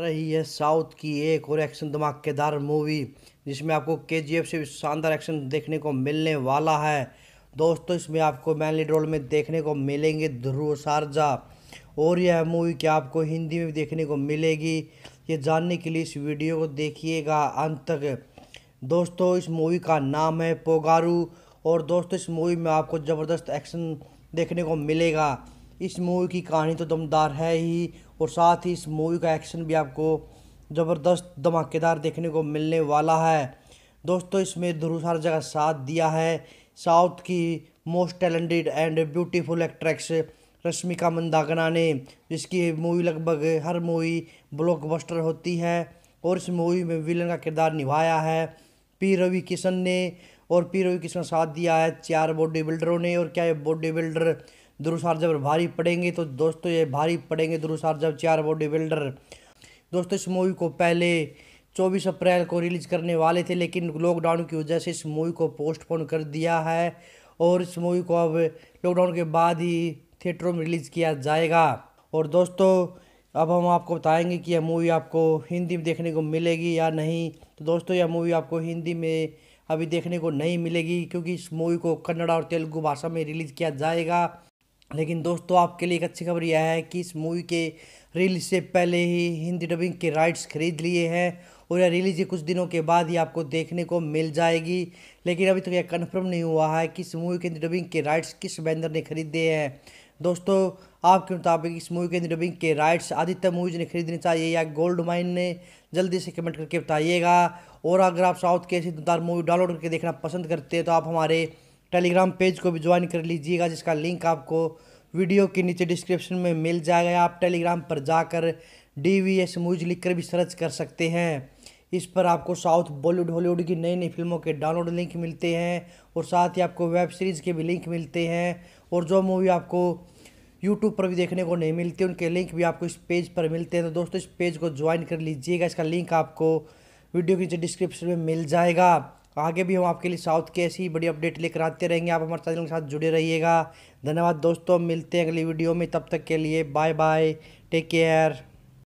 रही है साउथ की एक और एक्शन धमाकेदार मूवी जिसमें आपको के जी एफ से शानदार एक्शन देखने को मिलने वाला है दोस्तों इसमें आपको मैन लीड रोल में देखने को मिलेंगे ध्रुव शारजा और यह मूवी क्या आपको हिंदी में भी देखने को मिलेगी ये जानने के लिए इस वीडियो को देखिएगा अंत तक दोस्तों इस मूवी का नाम है पोगारू और दोस्तों इस मूवी में आपको ज़बरदस्त एक्शन देखने को मिलेगा इस मूवी की कहानी तो दमदार है ही और साथ ही इस मूवी का एक्शन भी आपको ज़बरदस्त धमाकेदार देखने को मिलने वाला है दोस्तों इसमें ध्रुव सार जगह साथ दिया है साउथ की most talented and beautiful actress Rashmika Mandanna ने जिसकी मूवी लगभग हर मूवी ब्लॉकबस्टर होती है और इस मूवी में विलन का किरदार निभाया है पी रवि किशन ने और पी रवि किशन साथ दिया है चार बॉडी बिल्डरों ने और क्या ये बॉडी बिल्डर दुरुसार जब भारी पड़ेंगे तो दोस्तों ये भारी पड़ेंगे दुरुसार जब चार बॉडी बिल्डर दोस्तों इस मूवी को पहले 24 अप्रैल को रिलीज करने वाले थे लेकिन लॉकडाउन की वजह से इस मूवी को पोस्टपोन कर दिया है और इस मूवी को अब लॉकडाउन के बाद ही थिएटरों में रिलीज़ किया जाएगा और दोस्तों अब हम आपको बताएंगे कि यह मूवी आपको हिंदी में देखने को मिलेगी या नहीं तो दोस्तों यह मूवी आपको हिंदी में अभी देखने को नहीं मिलेगी क्योंकि इस मूवी को कन्नड़ा और तेलुगु भाषा में रिलीज़ किया जाएगा लेकिन दोस्तों आपके लिए एक अच्छी खबर यह है कि इस मूवी के रिलीज से पहले ही हिंदी डबिंग के राइट्स खरीद लिए हैं और यह रिलीज कुछ दिनों के बाद ही आपको देखने को मिल जाएगी लेकिन अभी तक तो यह कन्फर्म नहीं हुआ है कि इस मूवी के हिंदी डबिंग के राइट्स किस बैंदर ने खरीदे हैं दोस्तों आपके मुताबिक इस मूवी के हिंदी डबिंग के राइट्स आदित्य मूवीज ने खरीदने चाहिए या गोल्ड माइन ने जल्दी से कमेंट करके बताइएगा और अगर आप साउथ के ऐसी मूवी डाउनलोड करके देखना पसंद करते हैं तो आप हमारे टेलीग्राम पेज को भी ज्वाइन कर लीजिएगा जिसका लिंक आपको वीडियो के नीचे डिस्क्रिप्शन में मिल जाएगा आप टेलीग्राम पर जाकर डी वी एस मूज लिख कर भी सर्च कर सकते हैं इस पर आपको साउथ बॉलीवुड हॉलीवुड की नई नई फिल्मों के डाउनलोड लिंक मिलते हैं और साथ ही आपको वेब सीरीज़ के भी लिंक मिलते हैं और जो मूवी आपको यूट्यूब पर भी देखने को नहीं मिलती उनके लिंक भी आपको इस पेज पर मिलते हैं तो दोस्तों इस पेज को ज्वाइन कर लीजिएगा इसका लिंक आपको वीडियो के नीचे डिस्क्रिप्शन में मिल जाएगा आगे भी हम आपके लिए साउथ के ऐसी बड़ी अपडेट लेकर आते रहेंगे आप हमारे चैनल के साथ जुड़े रहिएगा धन्यवाद दोस्तों मिलते हैं अगली वीडियो में तब तक के लिए बाय बाय टेक केयर